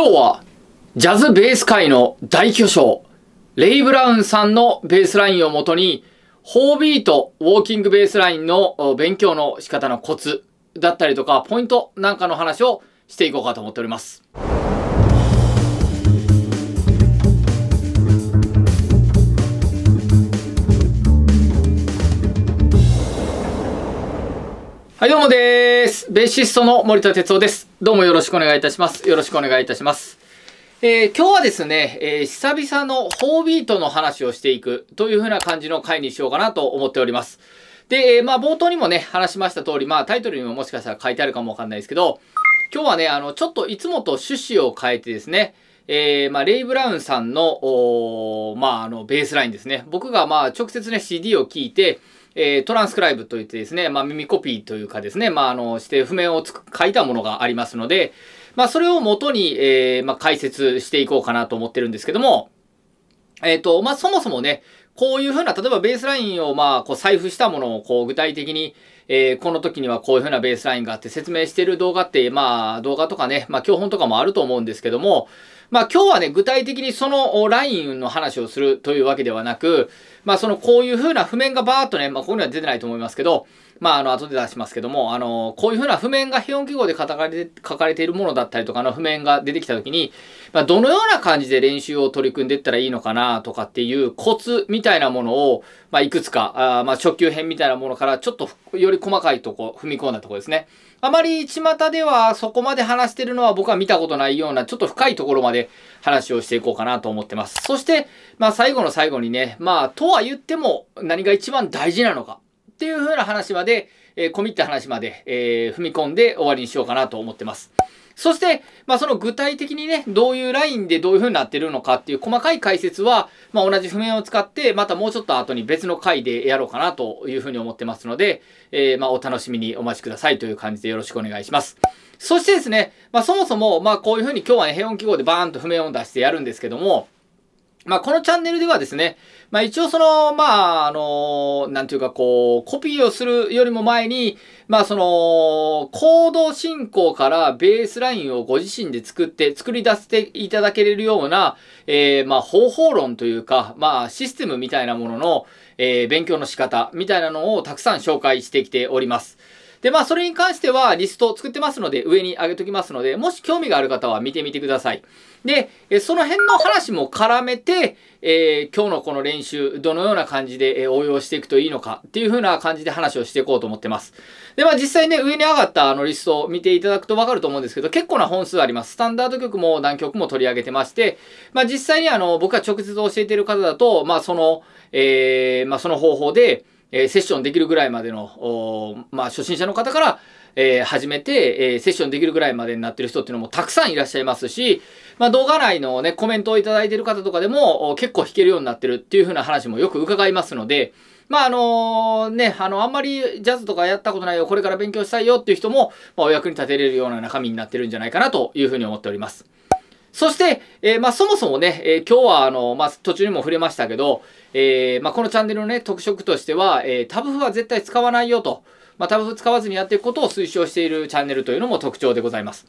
今日はジャズベース界の大巨匠、レイ・ブラウンさんのベースラインをもとに、4ビートウォーキングベースラインの勉強の仕方のコツだったりとか、ポイントなんかの話をしていこうかと思っております。はいどうもです。ベーシストの森田哲夫です。どうもよろしくお願いいたします。よろしくお願いいたします。えー、今日はですね、えー、久々の4ビートの話をしていくというふうな感じの回にしようかなと思っております。で、えー、まあ冒頭にもね、話しました通り、まあタイトルにももしかしたら書いてあるかもわかんないですけど、今日はね、あの、ちょっといつもと趣旨を変えてですね、えー、まあ、レイ・ブラウンさんの、まあ、あの、ベースラインですね。僕が、まあ、直接ね、CD を聴いて、えー、トランスクライブといってですね、まあ、耳コピーというかですね、まあ、あの、して譜面を書いたものがありますので、まあ、それを元に、えー、まあ、解説していこうかなと思ってるんですけども、えっ、ー、と、まあ、そもそもね、こういうふうな、例えばベースラインを、まあ、こう、財布したものを、こう、具体的に、えー、この時にはこういうふうなベースラインがあって説明している動画って、まあ、動画とかね、まあ、教本とかもあると思うんですけども、まあ今日はね、具体的にそのラインの話をするというわけではなく、まあそのこういう風な譜面がバーっとね、まあここには出てないと思いますけど、まああの後で出しますけども、あの、こういう風な譜面が標音記号で書かれて、書かれているものだったりとかの譜面が出てきた時に、まあどのような感じで練習を取り組んでいったらいいのかなとかっていうコツみたいなものを、まあいくつか、あまあ初級編みたいなものからちょっとより細かいとこ、踏み込んだとこですね。あまり巷ではそこまで話してるのは僕は見たことないようなちょっと深いところまで話をしていこうかなと思ってます。そして、まあ最後の最後にね、まあとは言っても何が一番大事なのかっていう風な話まで、えー、込みった話まで、えー、踏み込んで終わりにしようかなと思ってます。そして、まあ、その具体的にね、どういうラインでどういう風になってるのかっていう細かい解説は、まあ、同じ譜面を使って、またもうちょっと後に別の回でやろうかなという風に思ってますので、えー、まあ、お楽しみにお待ちくださいという感じでよろしくお願いします。そしてですね、まあ、そもそも、まあ、こういう風に今日はね、平音記号でバーンと譜面を出してやるんですけども、まあ、このチャンネルではですね、まあ、一応その、まあ、あの、なんていうかこう、コピーをするよりも前に、まあ、その、行動進行からベースラインをご自身で作って、作り出していただけれるような、えー、まあ、方法論というか、まあ、システムみたいなものの、えー、勉強の仕方みたいなのをたくさん紹介してきております。で、まあ、それに関してはリストを作ってますので、上に上げときますので、もし興味がある方は見てみてください。で、その辺の話も絡めて、えー、今日のこの練習、どのような感じで応用していくといいのかっていう風な感じで話をしていこうと思ってます。で、まあ実際ね、上に上がったあのリストを見ていただくとわかると思うんですけど、結構な本数あります。スタンダード曲も何曲も取り上げてまして、まあ実際にあの、僕が直接教えている方だと、まあその、えー、まあその方法で、えー、セッションできるぐらいまでの、まあ、初心者の方から、えー、始めて、えー、セッションできるぐらいまでになってる人っていうのもたくさんいらっしゃいますし、まあ、動画内のね、コメントをいただいてる方とかでも、結構弾けるようになってるっていう風な話もよく伺いますので、まあ、あのね、あの、あんまりジャズとかやったことないよ、これから勉強したいよっていう人も、まあ、お役に立てれるような中身になってるんじゃないかなという風に思っております。そして、えー、まあ、そもそもね、えー、今日はあの、まあ、途中にも触れましたけど、えー、まあ、このチャンネルのね、特色としては、えー、タブ譜は絶対使わないよと、まあ、タブ譜使わずにやっていくことを推奨しているチャンネルというのも特徴でございます。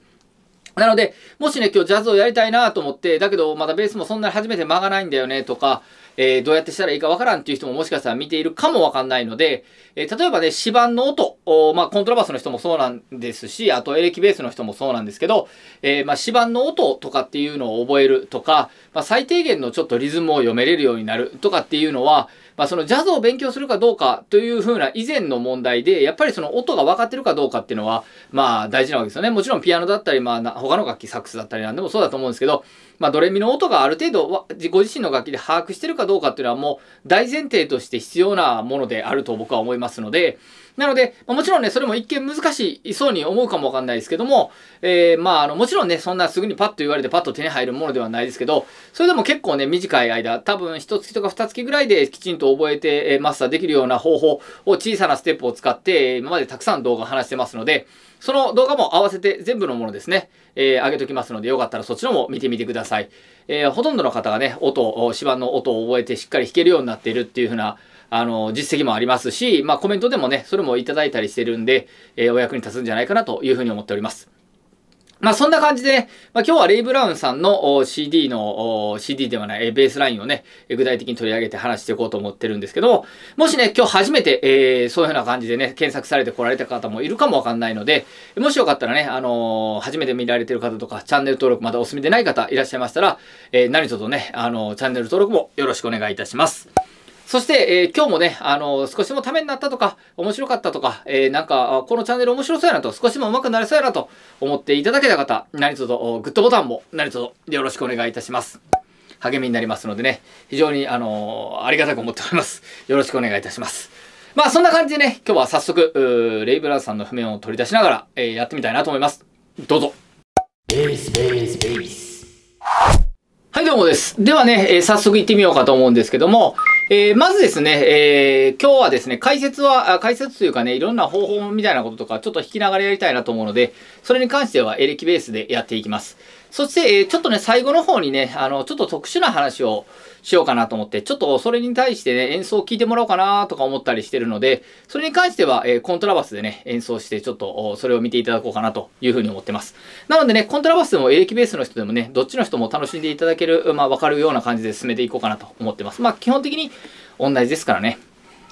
なので、もしね、今日ジャズをやりたいなと思って、だけどまだベースもそんなに初めて間がないんだよねとか、えー、どうやってしたらいいかわからんっていう人ももしかしたら見ているかもわかんないので、えー、例えばね、指板の音、まあ、コントラバスの人もそうなんですし、あとエレキベースの人もそうなんですけど、えー、まあ、指板の音とかっていうのを覚えるとか、まあ、最低限のちょっとリズムを読めれるようになるとかっていうのは、まあ、そのジャズを勉強するかどうかというふうな以前の問題で、やっぱりその音が分かってるかどうかっていうのは、まあ大事なわけですよね。もちろんピアノだったり、まあ他の楽器、サックスだったりなんでもそうだと思うんですけど、まあドレミの音がある程度、ご自身の楽器で把握してるかどうかっていうのはもう大前提として必要なものであると僕は思いますので、なので、もちろんね、それも一見難しいそうに思うかもわかんないですけども、えー、まあ、あの、もちろんね、そんなすぐにパッと言われてパッと手に入るものではないですけど、それでも結構ね、短い間、多分1月とか2月ぐらいできちんと覚えて、えマスターできるような方法を小さなステップを使って、今までたくさん動画を話してますので、その動画も合わせて全部のものですね、えー、上げときますので、よかったらそっちのも見てみてください。えー、ほとんどの方がね、音、指板の音を覚えてしっかり弾けるようになっているっていう風なあの、実績もありますし、まあ、コメントでもね、それもいただいたりしてるんで、えー、お役に立つんじゃないかなというふうに思っております。まあそんな感じでね、まあ今日はレイ・ブラウンさんの CD の、CD ではない、ベースラインをね、具体的に取り上げて話していこうと思ってるんですけども、もしね、今日初めて、えー、そういうふうな感じでね、検索されて来られた方もいるかもわかんないので、もしよかったらね、あのー、初めて見られてる方とか、チャンネル登録まだお済みでない方いらっしゃいましたら、えー、何卒ね、あのー、チャンネル登録もよろしくお願いいたします。そして、えー、今日もね、あの少しでもためになったとか、面白かったとか、えー、なんか、このチャンネル面白そうやなと、少しでも上手くなれそうやなと思っていただけた方、何卒グッドボタンも何卒よろしくお願いいたします。励みになりますのでね、非常に、あのありがたく思っております。よろしくお願いいたします。まあ、そんな感じでね、今日は早速、レイブラーさんの譜面を取り出しながら、えー、やってみたいなと思います。どうぞ。ベース、ベース、ベース。はい、どうもです。ではね、えー、早速行ってみようかと思うんですけども、えー、まずですね、えー、今日はですね、解説は、解説というかね、いろんな方法みたいなこととか、ちょっと引きながらやりたいなと思うので、それに関してはエレキベースでやっていきます。そして、えちょっとね、最後の方にね、あの、ちょっと特殊な話をしようかなと思って、ちょっとそれに対してね、演奏を聴いてもらおうかなとか思ったりしてるので、それに関しては、えコントラバスでね、演奏して、ちょっとそれを見ていただこうかなというふうに思ってます。なのでね、コントラバスでもエレキベースの人でもね、どっちの人も楽しんでいただける、まあ、わかるような感じで進めていこうかなと思ってます。まあ、基本的に同じですからね。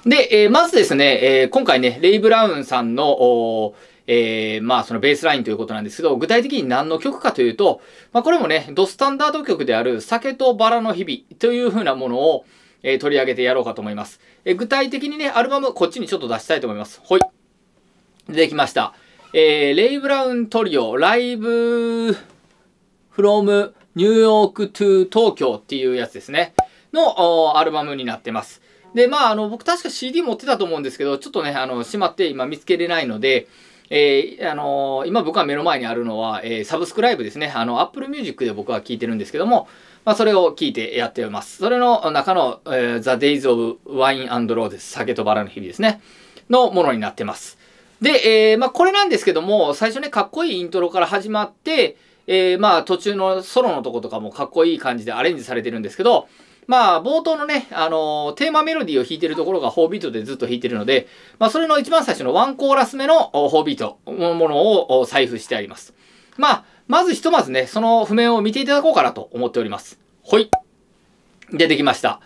で、えまずですね、え今回ね、レイ・ブラウンさんの、えー、まあそのベースラインということなんですけど、具体的に何の曲かというと、まあこれもね、ドスタンダード曲である酒とバラの日々というふうなものを、えー、取り上げてやろうかと思います。えー、具体的にね、アルバムこっちにちょっと出したいと思います。ほい。出てきました。えー、レイ・ブラウントリオ、ライブ・フロム・ニューヨーク・トゥ・東京っていうやつですね。のアルバムになってます。で、まあ、あの、僕確か CD 持ってたと思うんですけど、ちょっとね、あの、しまって今見つけれないので、えー、あのー、今僕は目の前にあるのは、えー、サブスクライブですね。あの、Apple Music で僕は聴いてるんですけども、まあ、それを聞いてやっております。それの中の、えー、The Days of Wine and Roses 酒とバラの日々ですね。のものになってます。で、えー、まあ、これなんですけども、最初ね、かっこいいイントロから始まって、えー、まあ、途中のソロのとことかもかっこいい感じでアレンジされてるんですけど、まあ、冒頭のね、あのー、テーマメロディーを弾いてるところが4ビートでずっと弾いてるので、まあ、それの一番最初のワンコーラス目の4ビートのものを財布してあります。まあ、まずひとまずね、その譜面を見ていただこうかなと思っております。ほい。出てきました。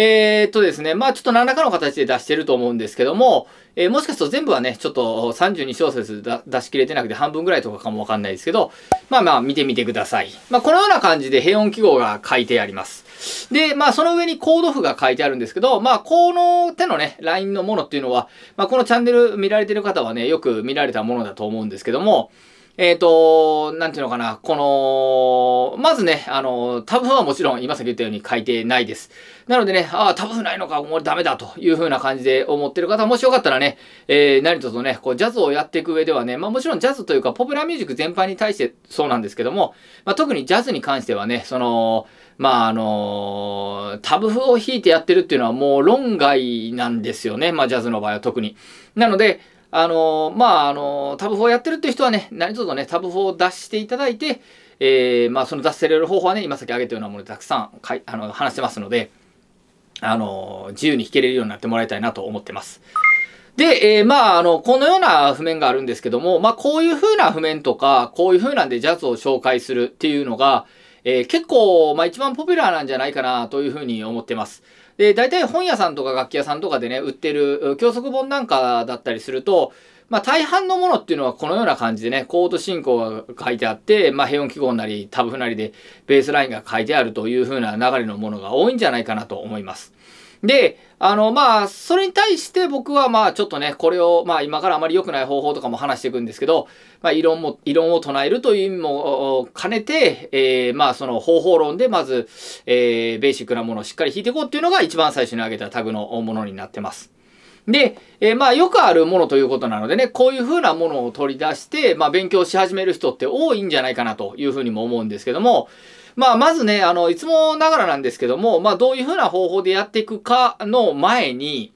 えー、っとですね、まあちょっと何らかの形で出してると思うんですけども、えー、もしかすると全部はね、ちょっと32小節出し切れてなくて半分ぐらいとかかもわかんないですけど、まあまあ見てみてください。まあこのような感じで平音記号が書いてあります。で、まあその上にコード譜が書いてあるんですけど、まあこの手のね、ラインのものっていうのは、まあこのチャンネル見られてる方はね、よく見られたものだと思うんですけども、えっ、ー、と、なんていうのかな、この、まずね、あの、タブはもちろん今さっき言ったように書いてないです。なのでね、ああ、タブないのか、もうダメだという風な感じで思ってる方、もしよかったらね、えー、何とぞね、こう、ジャズをやっていく上ではね、まあもちろんジャズというか、ポピュラーミュージック全般に対してそうなんですけども、まあ特にジャズに関してはね、その、まああのタブ譜を弾いてやってるっていうのはもう論外なんですよね。まあジャズの場合は特に。なので、あのまあ、あのタブ4やってるっていう人はね、何卒ね、タブ4を脱していただいて、えー、まあ、その脱せれる方法はね、今先挙げたようなものでたくさんかいあの話してますので、あの自由に弾けれるようになってもらいたいなと思ってます。で、えー、まあ、あの、このような譜面があるんですけども、まあ、こういう風な譜面とか、こういう風なんでジャズを紹介するっていうのが、えー、結構、まあ、一番ポピュラーなんじゃないかなという風に思ってます。で、大体本屋さんとか楽器屋さんとかでね、売ってる教則本なんかだったりすると、まあ大半のものっていうのはこのような感じでね、コード進行が書いてあって、まあ平音記号なりタブ譜なりでベースラインが書いてあるという風な流れのものが多いんじゃないかなと思います。で、あの、まあ、それに対して僕はまあ、ちょっとね、これを、まあ、今からあまり良くない方法とかも話していくんですけど、まあ、異論も、異論を唱えるという意味も兼ねて、えー、まあ、その方法論で、まず、えー、ベーシックなものをしっかり引いていこうっていうのが一番最初に挙げたタグのものになってます。で、えー、まあ、よくあるものということなのでね、こういうふうなものを取り出して、まあ、勉強し始める人って多いんじゃないかなというふうにも思うんですけども、まあ、まずね、あの、いつもながらなんですけども、まあ、どういうふうな方法でやっていくかの前に、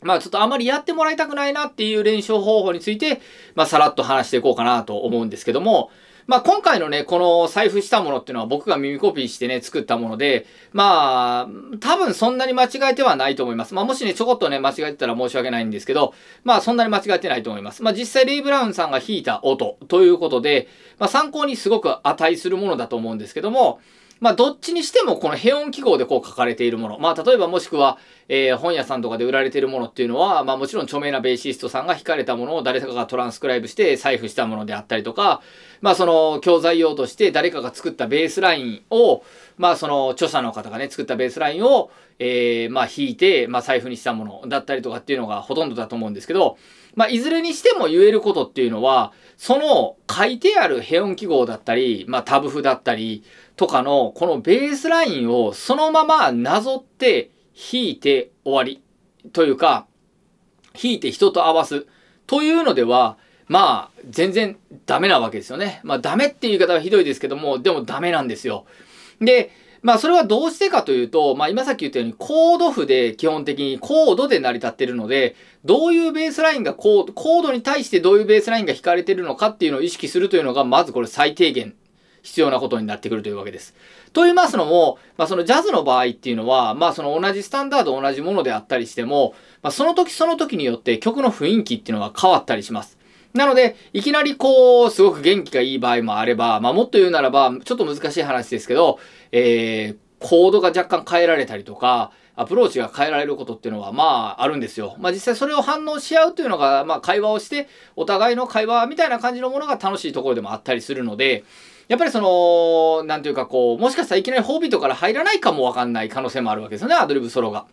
まあちょっとあまりやってもらいたくないなっていう練習方法について、まあさらっと話していこうかなと思うんですけども、まあ、今回のね、この財布したものっていうのは僕が耳コピーしてね、作ったもので、まあ、多分そんなに間違えてはないと思います。まあ、もしね、ちょこっとね、間違えてたら申し訳ないんですけど、まあ、そんなに間違えてないと思います。まあ、実際、レイ・ブラウンさんが弾いた音ということで、まあ、参考にすごく値するものだと思うんですけども、まあ、どっちにしてもこの平音記号でこう書かれているもの。まあ、例えばもしくは、えー、本屋さんとかで売られているものっていうのは、まあ、もちろん著名なベーシストさんが弾かれたものを誰かがトランスクライブして財布したものであったりとか、まあ、その教材用として誰かが作ったベースラインを、まあ、その著者の方がね、作ったベースラインを、えー、まあ、弾いて、まあ、財布にしたものだったりとかっていうのがほとんどだと思うんですけど、まあ、いずれにしても言えることっていうのは、その書いてある平音記号だったり、まあ、タブ譜だったり、とかのこのベースラインをそのままなぞって引いて終わりというか引いて人と合わすというのではまあ全然ダメなわけですよね。まあダメっていう言い方はひどいですけどもでもダメなんですよ。でまあそれはどうしてかというと、まあ今さっき言ったようにコード譜で基本的にコードで成り立ってるので、どういうベースラインがコード、コードに対してどういうベースラインが引かれてるのかっていうのを意識するというのがまずこれ最低限必要なことになってくるというわけです。と言いますのも、まあ、そのジャズの場合っていうのは、まあ、その同じスタンダード同じものであったりしても、まあ、その時その時によって曲の雰囲気っていうのが変わったりします。なので、いきなりこう、すごく元気がいい場合もあれば、まあ、もっと言うならば、ちょっと難しい話ですけど、えー、コードが若干変えられたりとか、アプローチが変えられることっていうのはまああるんですよ。まあ実際それを反応し合うというのが、まあ会話をして、お互いの会話みたいな感じのものが楽しいところでもあったりするので、やっぱりその、なんていうかこう、もしかしたらいきなりービートから入らないかもわかんない可能性もあるわけですよね、アドリブソロが。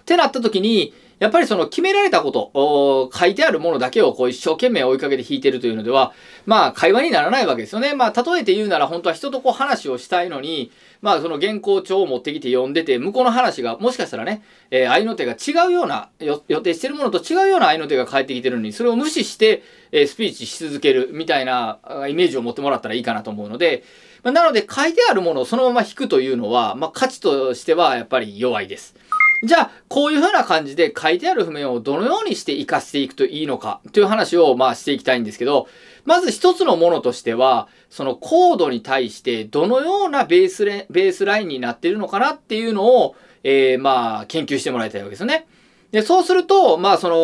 ってなった時に、やっぱりその決められたこと、書いてあるものだけをこう一生懸命追いかけて弾いてるというのでは、まあ会話にならないわけですよね。まあ例えて言うなら本当は人とこう話をしたいのに、まあその原稿帳を持ってきて読んでて、向こうの話がもしかしたらね、えー、愛の手が違うようなよ、予定してるものと違うような愛の手が返ってきてるのに、それを無視して、えー、スピーチし続けるみたいなイメージを持ってもらったらいいかなと思うので、まあ、なので書いてあるものをそのまま弾くというのは、まあ価値としてはやっぱり弱いです。じゃあ、こういう風な感じで書いてある譜面をどのようにして活かしていくといいのかという話を、まあ、していきたいんですけど、まず一つのものとしては、そのコードに対してどのようなベースレベースラインになっているのかなっていうのを、えー、まあ、研究してもらいたいわけですよね。で、そうすると、まあその、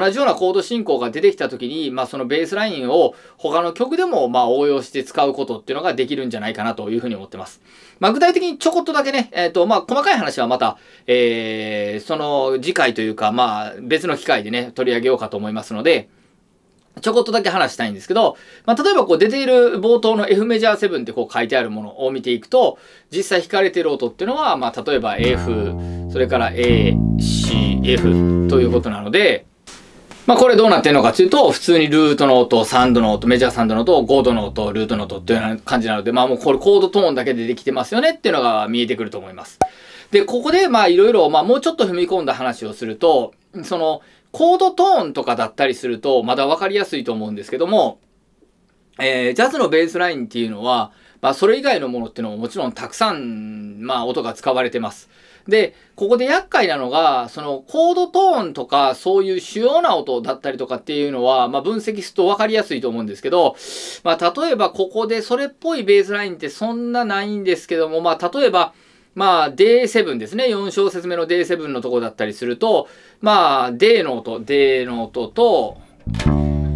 同じようなコード進行が出てきた時に、まあそのベースラインを他の曲でもまあ応用して使うことっていうのができるんじゃないかなというふうに思ってます。まあ具体的にちょこっとだけね、えっ、ー、とまあ細かい話はまた、えー、その次回というかまあ別の機会でね、取り上げようかと思いますので、ちょこっとだけ話したいんですけど、まあ、例えばこう出ている冒頭の F メジャー7ってこう書いてあるものを見ていくと、実際弾かれている音っていうのは、まあ、例えば F、それから A、C、F ということなので、まあ、これどうなってるのかというと、普通にルートの音、3度の音、メジャー3度の音、5度の音、ルートの音っていうような感じなので、まあもうこれコードトーンだけでできてますよねっていうのが見えてくると思います。で、ここでまあいろいろ、まあもうちょっと踏み込んだ話をすると、その、コードトーンとかだったりすると、まだわかりやすいと思うんですけども、えー、ジャズのベースラインっていうのは、まあ、それ以外のものっていうのももちろんたくさん、まあ、音が使われてます。で、ここで厄介なのが、そのコードトーンとか、そういう主要な音だったりとかっていうのは、まあ、分析すると分かりやすいと思うんですけど、まあ、例えばここでそれっぽいベースラインってそんなないんですけども、まあ、例えば、まあ、D7 ですね。4小節目の D7 のとこだったりすると、まあ、D の音、D の音と、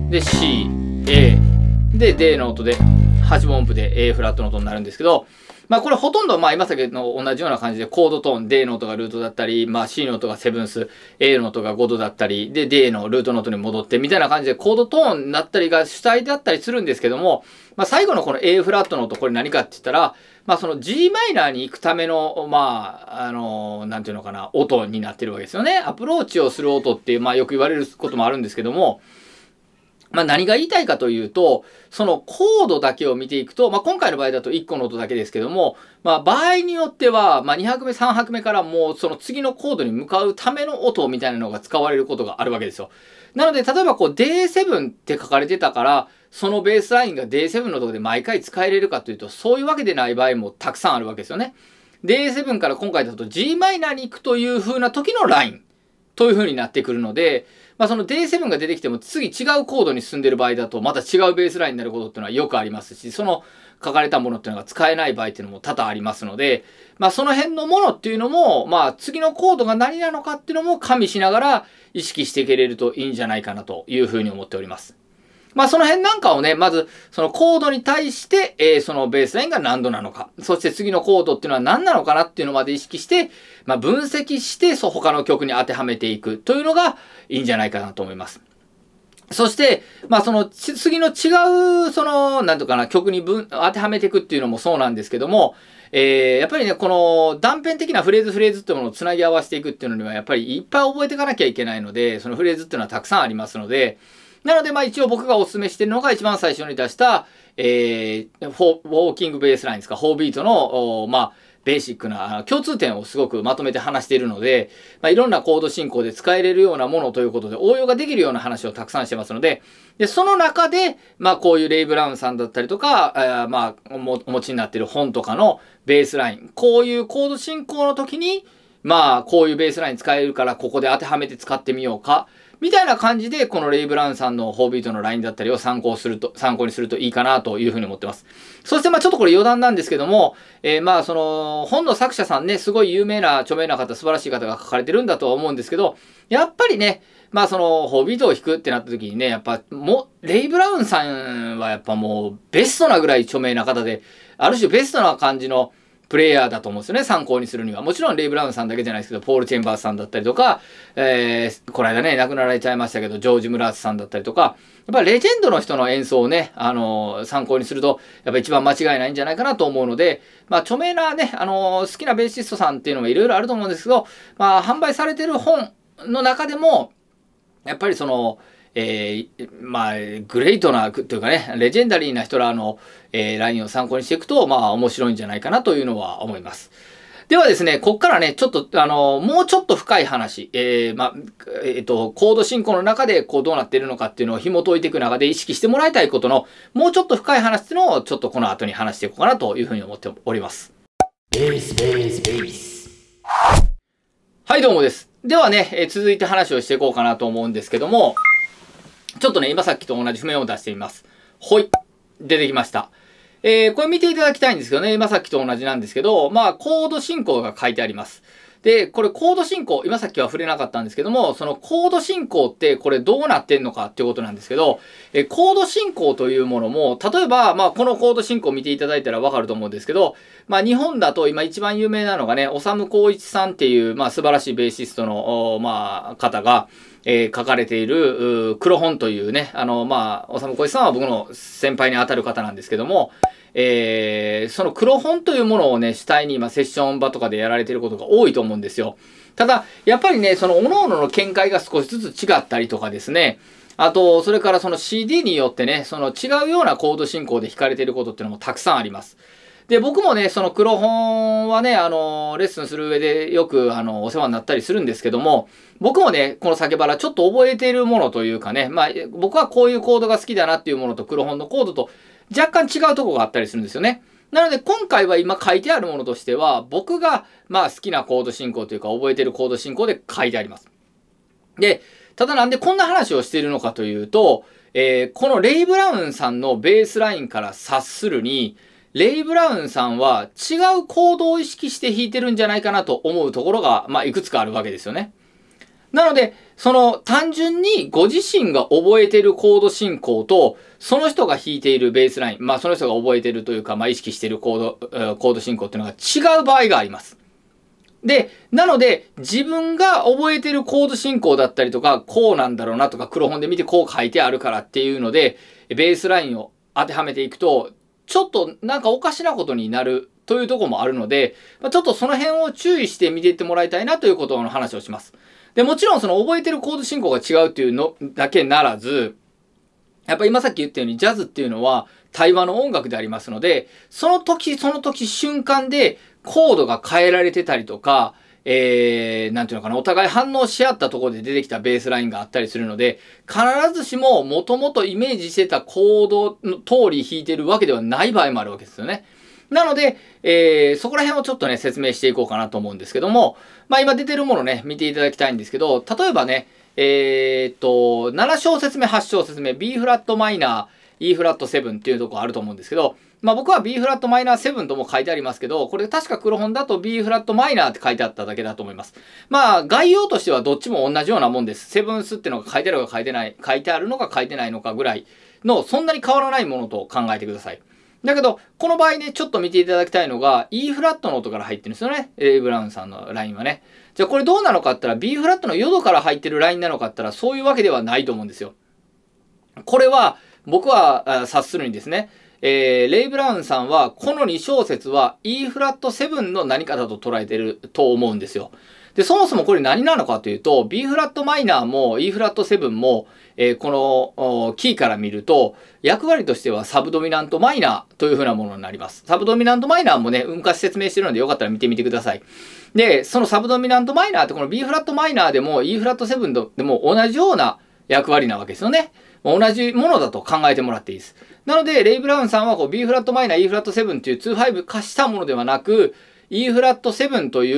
で、C、A、で、D の音で、8分音符で A フラットの音になるんですけど、まあこれほとんどまあ今さっきの同じような感じでコードトーン D の音がルートだったり、まあ C の音がセブンス、A の音が5度だったり、で D のルートの音に戻ってみたいな感じでコードトーンだったりが主体だったりするんですけども、まあ最後のこの A フラットの音これ何かって言ったら、まあその G マイナーに行くための、まあ、あの、なんていうのかな、音になってるわけですよね。アプローチをする音っていう、まあよく言われることもあるんですけども、まあ、何が言いたいかというと、そのコードだけを見ていくと、まあ、今回の場合だと1個の音だけですけども、まあ、場合によっては、まあ、2拍目、3拍目からもうその次のコードに向かうための音みたいなのが使われることがあるわけですよ。なので、例えばこう D7 って書かれてたから、そのベースラインが D7 のとこで毎回使えれるかというと、そういうわけでない場合もたくさんあるわけですよね。D7 から今回だと Gm に行くという風な時のラインという風になってくるので、まあ、その d 7が出てきても次違うコードに進んでる場合だとまた違うベースラインになることっていうのはよくありますし、その書かれたものっていうのが使えない場合っていうのも多々ありますので、まあ、その辺のものっていうのも、まあ、次のコードが何なのかっていうのも加味しながら意識していけれるといいんじゃないかなというふうに思っております。まあその辺なんかをね、まずそのコードに対して、えー、そのベースラインが何度なのか、そして次のコードっていうのは何なのかなっていうのまで意識して、まあ分析して、そう他の曲に当てはめていくというのがいいんじゃないかなと思います。そして、まあその次の違う、その、なんとかな、曲に分当てはめていくっていうのもそうなんですけども、えー、やっぱりね、この断片的なフレーズフレーズっていうものを繋ぎ合わせていくっていうのには、やっぱりいっぱい覚えていかなきゃいけないので、そのフレーズっていうのはたくさんありますので、なので、まあ一応僕がお勧めしてるのが一番最初に出した、えー、ウォーキングベースラインですか、4ビートの、まあ、ベーシックな共通点をすごくまとめて話しているので、まあ、いろんなコード進行で使えれるようなものということで応用ができるような話をたくさんしてますので、でその中で、まあ、こういうレイ・ブラウンさんだったりとか、えー、まあお持ちになっている本とかのベースライン、こういうコード進行の時に、まあ、こういうベースライン使えるから、ここで当てはめて使ってみようか。みたいな感じで、このレイ・ブラウンさんのホービートのラインだったりを参考すると、参考にするといいかなというふうに思ってます。そしてまあちょっとこれ余談なんですけども、えー、まあその本の作者さんね、すごい有名な著名な方、素晴らしい方が書かれてるんだとは思うんですけど、やっぱりね、まあそのホービートを弾くってなった時にね、やっぱもレイ・ブラウンさんはやっぱもうベストなぐらい著名な方で、ある種ベストな感じのプレイヤーだと思うんですよね参考にするにはもちろんレイ・ブラウンさんだけじゃないですけどポール・チェンバースさんだったりとか、えー、この間ね亡くなられちゃいましたけどジョージ・ムラースさんだったりとかやっぱレジェンドの人の演奏をね、あのー、参考にするとやっぱ一番間違いないんじゃないかなと思うので、まあ、著名なね、あのー、好きなベーシストさんっていうのもいろいろあると思うんですけど、まあ、販売されてる本の中でもやっぱりその、えー、まあ、グレートな、というかね、レジェンダリーな人らの、えー、ラインを参考にしていくと、まあ、面白いんじゃないかなというのは思います。ではですね、こっからね、ちょっと、あの、もうちょっと深い話、えー、まあ、えっ、ー、と、コード進行の中で、こう、どうなっているのかっていうのを紐解いていく中で意識してもらいたいことの、もうちょっと深い話っていうのを、ちょっとこの後に話していこうかなというふうに思っております。ベース、ベース、ベース。はい、どうもです。ではね、え続いて話をしていこうかなと思うんですけども、ちょっとね、今さっきと同じ譜面を出してみます。ほい。出てきました。えー、これ見ていただきたいんですけどね、今さっきと同じなんですけど、まあ、コード進行が書いてあります。で、これコード進行、今さっきは触れなかったんですけども、そのコード進行ってこれどうなってんのかっていうことなんですけど、えコード進行というものも、例えば、まあこのコード進行見ていただいたらわかると思うんですけど、まあ日本だと今一番有名なのがね、修い一さんっていう、まあ素晴らしいベーシストの、まあ方が、えー、書かれている、黒本というね、あの、まあ、修光一さんは僕の先輩にあたる方なんですけども、えー、その黒本というものをね、主体に今セッション場とかでやられてることが多いと思うんですよ。ただ、やっぱりね、その各々の見解が少しずつ違ったりとかですね、あと、それからその CD によってね、その違うようなコード進行で弾かれていることっていうのもたくさんあります。で、僕もね、その黒本はね、あの、レッスンする上でよく、あの、お世話になったりするんですけども、僕もね、この酒バラちょっと覚えているものというかね、まあ、僕はこういうコードが好きだなっていうものと黒本のコードと若干違うとこがあったりするんですよね。なので今回は今書いてあるものとしては、僕がまあ好きなコード進行というか覚えてるコード進行で書いてあります。で、ただなんでこんな話をしているのかというと、えー、このレイ・ブラウンさんのベースラインから察するに、レイ・ブラウンさんは違うコードを意識して弾いてるんじゃないかなと思うところが、まあ、いくつかあるわけですよね。なので、その単純にご自身が覚えてるコード進行と、その人が弾いているベースライン、まあその人が覚えてるというか、まあ意識してるコード、コード進行っていうのが違う場合があります。で、なので、自分が覚えてるコード進行だったりとか、こうなんだろうなとか、黒本で見てこう書いてあるからっていうので、ベースラインを当てはめていくと、ちょっとなんかおかしなことになるというとこもあるので、ちょっとその辺を注意して見ていってもらいたいなということの話をします。で、もちろんその覚えてるコード進行が違うっていうのだけならず、やっぱ今さっき言ったようにジャズっていうのは対話の音楽でありますので、その時その時瞬間でコードが変えられてたりとか、えー、なんていうのかな、お互い反応し合ったところで出てきたベースラインがあったりするので、必ずしも元々イメージしてたコードの通り弾いてるわけではない場合もあるわけですよね。なので、えー、そこら辺をちょっとね、説明していこうかなと思うんですけども、まあ今出てるものね、見ていただきたいんですけど、例えばね、えー、っと、7小節目、8小節目、B フラットマイナー、E フラット7っていうとこあると思うんですけど、まあ僕は B フラットマイナー7とも書いてありますけど、これ確か黒本だと B フラットマイナーって書いてあっただけだと思います。まあ概要としてはどっちも同じようなもんです。セブンスってのが書いてあるか書いてない、書いてあるのか書いてないのかぐらいの、そんなに変わらないものと考えてください。だけど、この場合ね、ちょっと見ていただきたいのが、E フラットの音から入ってるんですよね。A ブラウンさんのラインはね。じゃあこれどうなのかって言ったら、B フラットの4度から入ってるラインなのかって言ったら、そういうわけではないと思うんですよ。これは、僕は察するにですね、えー、レイ・ブラウンさんは、この2小節は E フラット7の何かだと捉えてると思うんですよ。で、そもそもこれ何なのかというと、B フラットマイナーも E フラット7も、えー、このキーから見ると、役割としてはサブドミナントマイナーというふうなものになります。サブドミナントマイナーもね、うんかし説明してるのでよかったら見てみてください。で、そのサブドミナントマイナーってこの B フラットマイナーでも E フラット7でも同じような役割なわけですよね。同じものだと考えてもらっていいです。なので、レイ・ブラウンさんはこう B フラットマイナー、E フラット7っていう2-5化したものではなく、E フラット7とい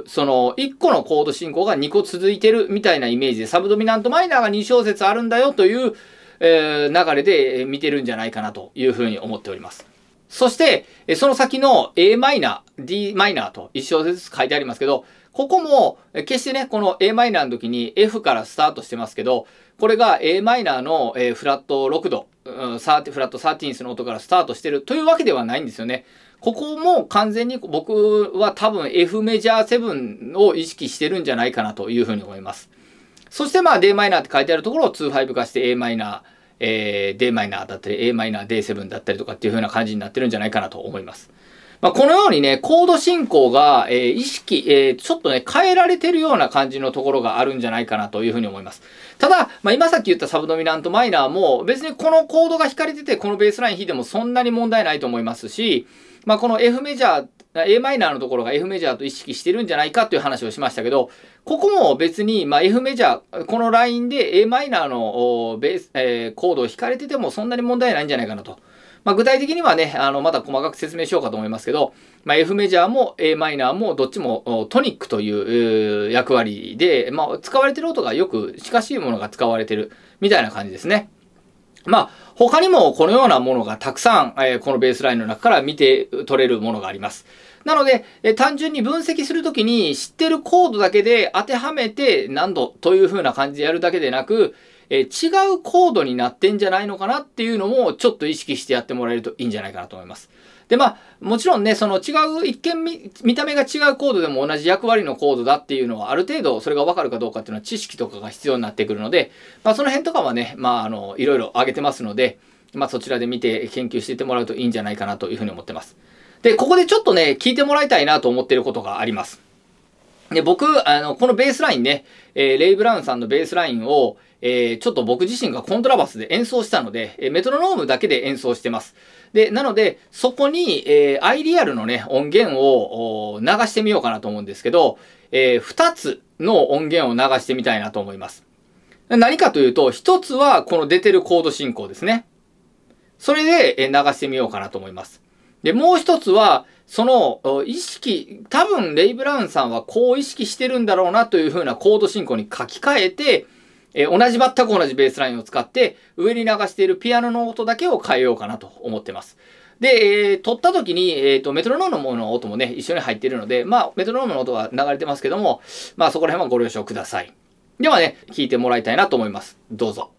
う、その1個のコード進行が2個続いてるみたいなイメージで、サブドミナントマイナーが2小節あるんだよという、えー、流れで見てるんじゃないかなというふうに思っております。そして、その先の a マイナー、d マイナーと1小節ずつ書いてありますけど、ここも、決してね、この a マイナーの時に F からスタートしてますけど、これが a マイナーのフラット6度、フラット13スの音からスタートしてるというわけではないんですよね。ここも完全に僕は多分 F メジャー7を意識してるんじゃないかなというふうに思います。そしてまあ d マイナーって書いてあるところを2-5化して a マイナー、えー、d マイナーだったり a マイナー d7 だったりとかっていうふうな感じになってるんじゃないかなと思います。まあ、このようにね、コード進行が、えー、意識、えー、ちょっとね、変えられてるような感じのところがあるんじゃないかなというふうに思います。ただ、まあ、今さっき言ったサブドミナントマイナーも、別にこのコードが引かれてて、このベースライン引いてもそんなに問題ないと思いますし、まあ、この F メジャー A マイナーのところが F メジャーと意識してるんじゃないかという話をしましたけど、ここも別に、まあ、F メジャー、このラインで A マイナーのベース、えー、コードを弾かれててもそんなに問題ないんじゃないかなと。まあ、具体的にはね、あの、また細かく説明しようかと思いますけど、まあ、F メジャーも A マイナーもどっちもトニックという役割で、まあ、使われてる音がよく近しいものが使われてるみたいな感じですね。まあ、他にもこのようなものがたくさん、えー、このベースラインの中から見て取れるものがあります。なので、えー、単純に分析するときに知ってるコードだけで当てはめて何度というふうな感じでやるだけでなく、えー、違うコードになってんじゃないのかなっていうのもちょっと意識してやってもらえるといいんじゃないかなと思います。で、まあ、もちろんね、その違う、一見見た目が違うコードでも同じ役割のコードだっていうのは、ある程度それがわかるかどうかっていうのは知識とかが必要になってくるので、まあ、その辺とかはね、まあ、あの、いろいろ挙げてますので、まあ、そちらで見て研究していってもらうといいんじゃないかなというふうに思ってます。で、ここでちょっとね、聞いてもらいたいなと思ってることがあります。で、僕、あの、このベースラインね、えー、レイ・ブラウンさんのベースラインを、えー、ちょっと僕自身がコントラバスで演奏したので、えー、メトロノームだけで演奏してます。で、なので、そこに、えー、アイ e アルのね、音源を流してみようかなと思うんですけど、えー、2つの音源を流してみたいなと思います。何かというと、1つはこの出てるコード進行ですね。それで、え流してみようかなと思います。で、もう1つは、その意識、多分レイ・ブラウンさんはこう意識してるんだろうなというふうなコード進行に書き換えて、えー、同じ全く同じベースラインを使って上に流しているピアノの音だけを変えようかなと思ってます。で、えー、撮った時に、えっ、ー、と、メトロノームの音もね、一緒に入っているので、まあ、メトロノームの音は流れてますけども、まあ、そこら辺はご了承ください。ではね、聴いてもらいたいなと思います。どうぞ。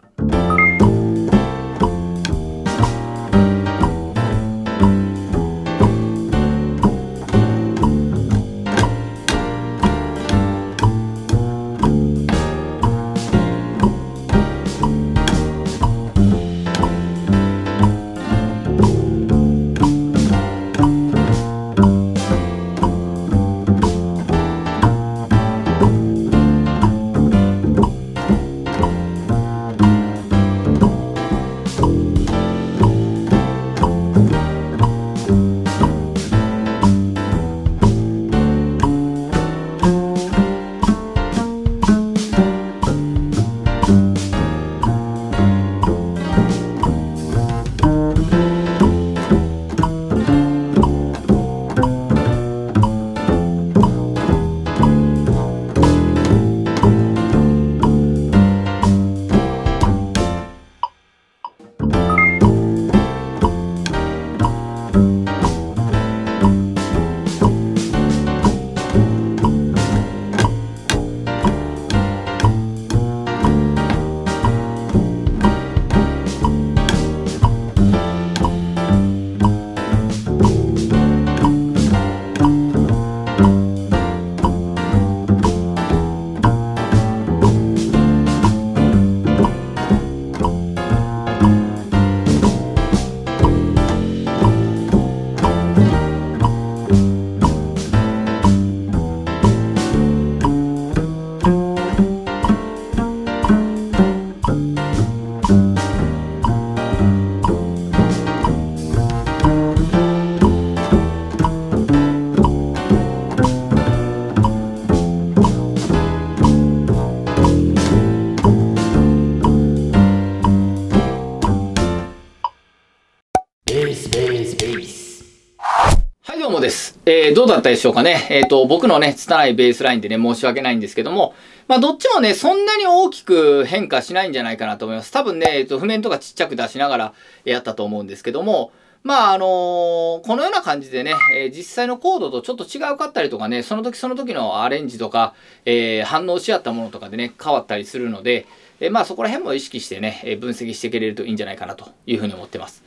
どうだったでしょうかね。えっ、ー、と、僕のね、拙いベースラインでね、申し訳ないんですけども、まあ、どっちもね、そんなに大きく変化しないんじゃないかなと思います。多分ね、えっ、ー、と、譜面とかちっちゃく出しながらやったと思うんですけども、まあ、あのー、このような感じでね、え実際のコードとちょっと違うかったりとかね、その時その時のアレンジとか、え反応し合ったものとかでね、変わったりするので、えまあ、そこら辺も意識してね、え分析していけれるといいんじゃないかなというふうに思ってます。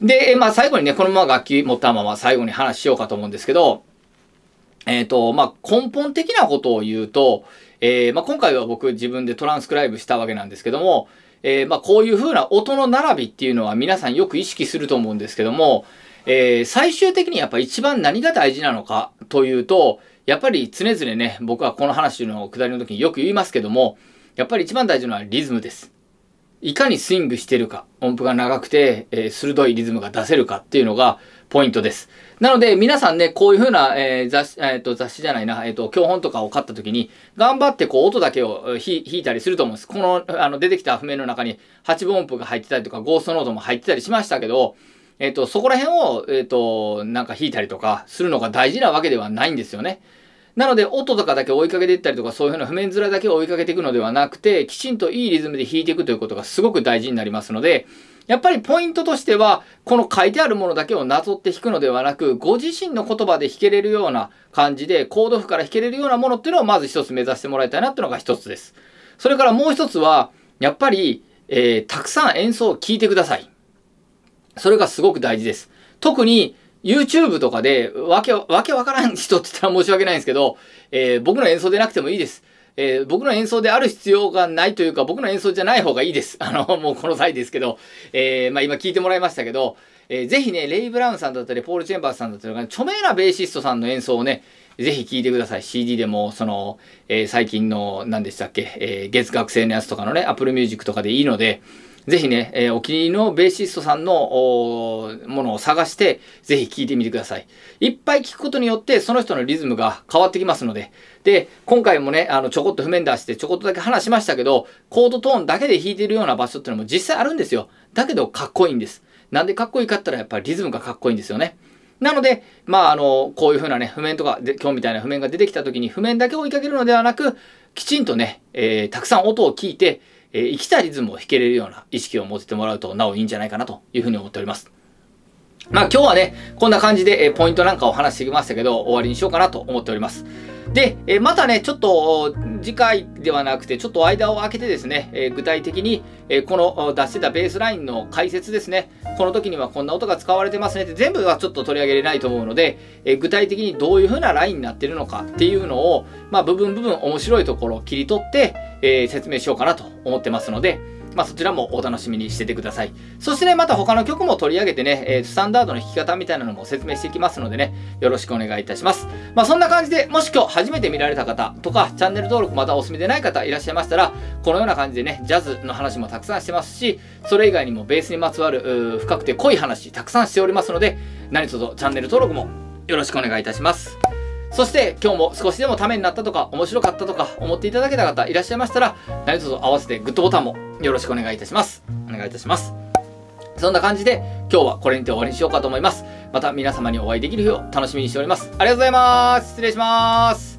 で、まあ最後にね、このまま楽器持ったまま最後に話しようかと思うんですけど、えっ、ー、と、まあ根本的なことを言うと、えー、まあ今回は僕自分でトランスクライブしたわけなんですけども、えー、まあこういう風な音の並びっていうのは皆さんよく意識すると思うんですけども、えー、最終的にやっぱ一番何が大事なのかというと、やっぱり常々ね、僕はこの話の下りの時によく言いますけども、やっぱり一番大事なのはリズムです。いかにスイングしてるか、音符が長くて、えー、鋭いリズムが出せるかっていうのがポイントです。なので、皆さんね、こういう風な、えー、雑誌、えっ、ー、と、雑誌じゃないな、えっ、と、教本とかを買った時に、頑張ってこう、音だけを弾いたりすると思うんです。この、あの、出てきた譜面の中に、8分音符が入ってたりとか、ゴーストノートも入ってたりしましたけど、えっ、と、そこら辺を、えっ、と、なんか弾いたりとかするのが大事なわけではないんですよね。なので、音とかだけ追いかけていったりとか、そういうふうな譜面面だけ追いかけていくのではなくて、きちんといいリズムで弾いていくということがすごく大事になりますので、やっぱりポイントとしては、この書いてあるものだけをなぞって弾くのではなく、ご自身の言葉で弾けれるような感じで、コード譜から弾けれるようなものっていうのをまず一つ目指してもらいたいなっていうのが一つです。それからもう一つは、やっぱり、えー、たくさん演奏を聴いてください。それがすごく大事です。特に、YouTube とかで、わけ、わけわからん人って言ったら申し訳ないんですけど、えー、僕の演奏でなくてもいいです。えー、僕の演奏である必要がないというか、僕の演奏じゃない方がいいです。あの、もうこの際ですけど、えー、まあ今聞いてもらいましたけど、えー、ぜひね、レイ・ブラウンさんだったり、ポール・チェンバースさんだったり、著名なベーシストさんの演奏をね、ぜひ聴いてください。CD でも、その、えー、最近の、何でしたっけ、えー、月額制のやつとかのね、Apple Music とかでいいので、ぜひね、えー、お気に入りのベーシストさんのものを探して、ぜひ聴いてみてください。いっぱい聴くことによって、その人のリズムが変わってきますので。で、今回もね、あの、ちょこっと譜面出して、ちょこっとだけ話しましたけど、コードトーンだけで弾いてるような場所っていうのも実際あるんですよ。だけど、かっこいいんです。なんでかっこいいかったら、やっぱりリズムがかっこいいんですよね。なので、まあ、あの、こういうふうなね、譜面とかで、今日みたいな譜面が出てきた時に、譜面だけ追いかけるのではなく、きちんとね、えー、たくさん音を聞いて、えー、生きたリズムを弾けれるような意識を持ててもらうとなおいいんじゃないかなというふうに思っております。まあ今日はね、こんな感じで、えー、ポイントなんかを話してきましたけど、終わりにしようかなと思っております。で、えまたね、ちょっと次回ではなくて、ちょっと間を空けてですね、え具体的に、えこの出してたベースラインの解説ですね、この時にはこんな音が使われてますねって全部はちょっと取り上げれないと思うので、え具体的にどういう風なラインになってるのかっていうのを、まあ、部分部分面白いところを切り取って、え説明しようかなと思ってますので、まあ、そちらもお楽しみにしててください。そしてね、また他の曲も取り上げてね、えー、スタンダードの弾き方みたいなのも説明していきますのでね、よろしくお願いいたします。まあ、そんな感じで、もし今日初めて見られた方とか、チャンネル登録またお済みでない方いらっしゃいましたら、このような感じでね、ジャズの話もたくさんしてますし、それ以外にもベースにまつわる深くて濃い話たくさんしておりますので、何卒チャンネル登録もよろしくお願いいたします。そして今日も少しでもためになったとか面白かったとか思っていただけた方いらっしゃいましたら何卒合わせてグッドボタンもよろしくお願いいたします。お願いいたします。そんな感じで今日はこれにて終わりにしようかと思います。また皆様にお会いできる日を楽しみにしております。ありがとうございます。失礼します。